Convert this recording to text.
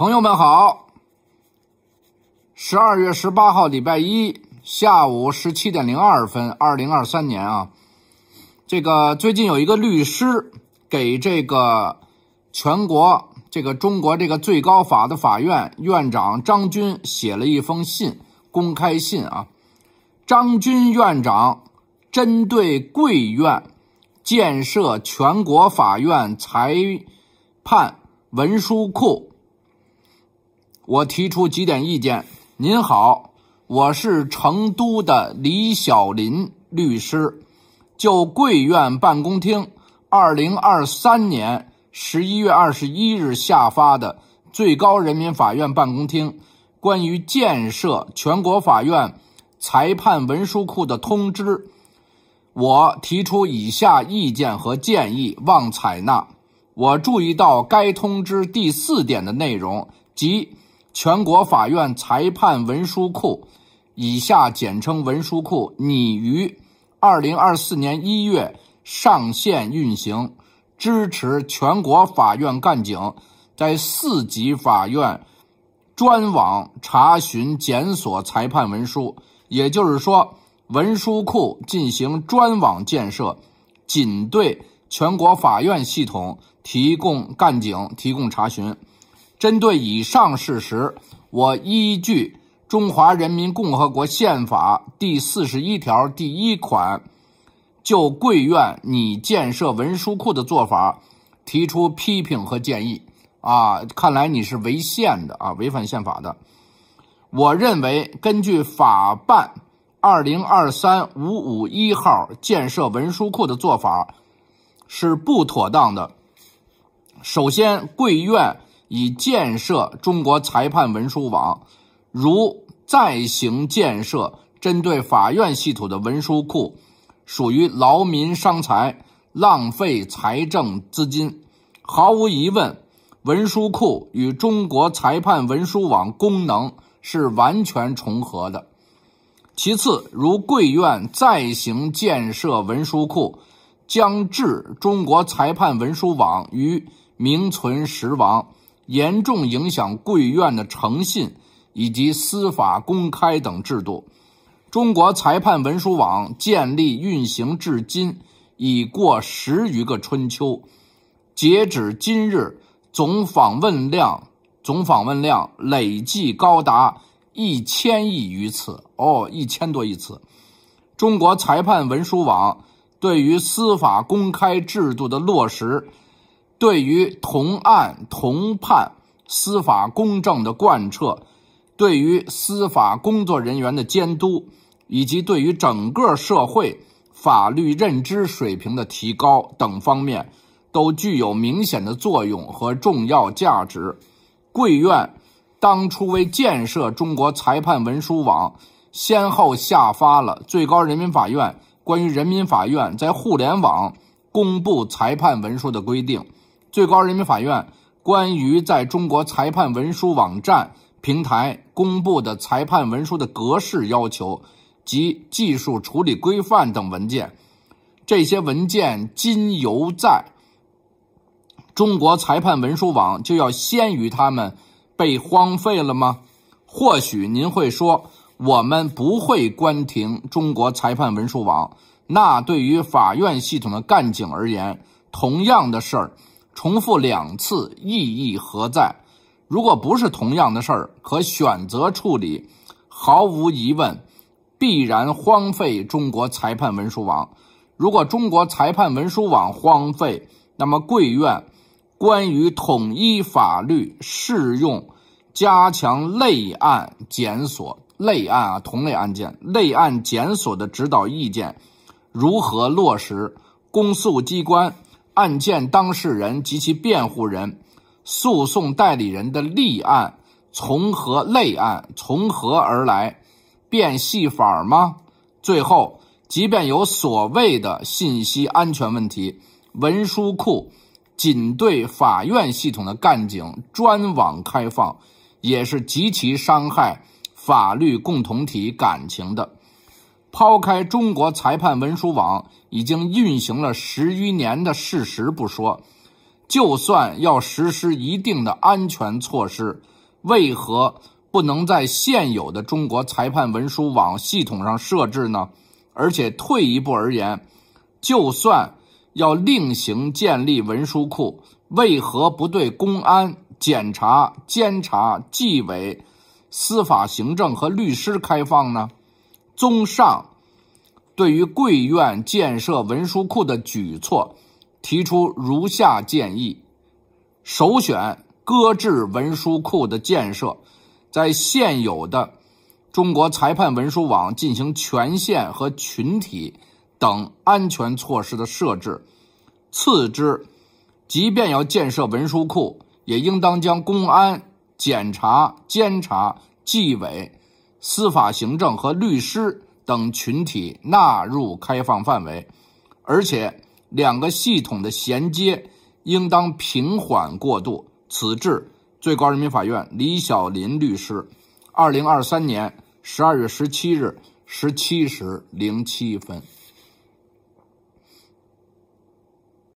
朋友们好，十二月十八号礼拜一下午十七点零二分，二零二三年啊，这个最近有一个律师给这个全国这个中国这个最高法的法院院长张军写了一封信，公开信啊，张军院长针对贵院建设全国法院裁判文书库。我提出几点意见。您好，我是成都的李小林律师，就贵院办公厅2023年11月21日下发的《最高人民法院办公厅关于建设全国法院裁判文书库的通知》，我提出以下意见和建议，望采纳。我注意到该通知第四点的内容及。全国法院裁判文书库，以下简称文书库，拟于二零二四年一月上线运行，支持全国法院干警在四级法院专网查询检索裁判文书。也就是说，文书库进行专网建设，仅对全国法院系统提供干警提供查询。针对以上事实，我依据《中华人民共和国宪法》第四十一条第一款，就贵院拟建设文书库的做法提出批评和建议。啊，看来你是违宪的啊，违反宪法的。我认为，根据法办二零二三五五一号建设文书库的做法是不妥当的。首先，贵院。以建设中国裁判文书网，如再行建设针对法院系统的文书库，属于劳民伤财、浪费财政资金。毫无疑问，文书库与中国裁判文书网功能是完全重合的。其次，如贵院再行建设文书库，将置中国裁判文书网于名存实亡。严重影响贵院的诚信以及司法公开等制度。中国裁判文书网建立运行至今已过十余个春秋，截止今日，总访问量总访问量累计高达一千亿余次哦，一千多亿次。中国裁判文书网对于司法公开制度的落实。对于同案同判、司法公正的贯彻，对于司法工作人员的监督，以及对于整个社会法律认知水平的提高等方面，都具有明显的作用和重要价值。贵院当初为建设中国裁判文书网，先后下发了最高人民法院关于人民法院在互联网公布裁判文书的规定。最高人民法院关于在中国裁判文书网站平台公布的裁判文书的格式要求及技术处理规范等文件，这些文件今犹在。中国裁判文书网就要先于他们被荒废了吗？或许您会说，我们不会关停中国裁判文书网。那对于法院系统的干警而言，同样的事儿。重复两次意义何在？如果不是同样的事儿，可选择处理。毫无疑问，必然荒废中国裁判文书网。如果中国裁判文书网荒废，那么贵院关于统一法律适用、加强类案检索、类案啊同类案件类案检索的指导意见，如何落实？公诉机关。案件当事人及其辩护人、诉讼代理人的立案从何类案、从何而来，变戏法吗？最后，即便有所谓的信息安全问题，文书库仅对法院系统的干警专网开放，也是极其伤害法律共同体感情的。抛开中国裁判文书网已经运行了十余年的事实不说，就算要实施一定的安全措施，为何不能在现有的中国裁判文书网系统上设置呢？而且退一步而言，就算要另行建立文书库，为何不对公安、检察、监察、纪委、司法行政和律师开放呢？综上，对于贵院建设文书库的举措，提出如下建议：首选搁置文书库的建设，在现有的中国裁判文书网进行权限和群体等安全措施的设置；次之，即便要建设文书库，也应当将公安、检察、监察、纪委。司法行政和律师等群体纳入开放范围，而且两个系统的衔接应当平缓过渡。此致，最高人民法院李小林律师，二零二三年十二月十七日十七时零七分。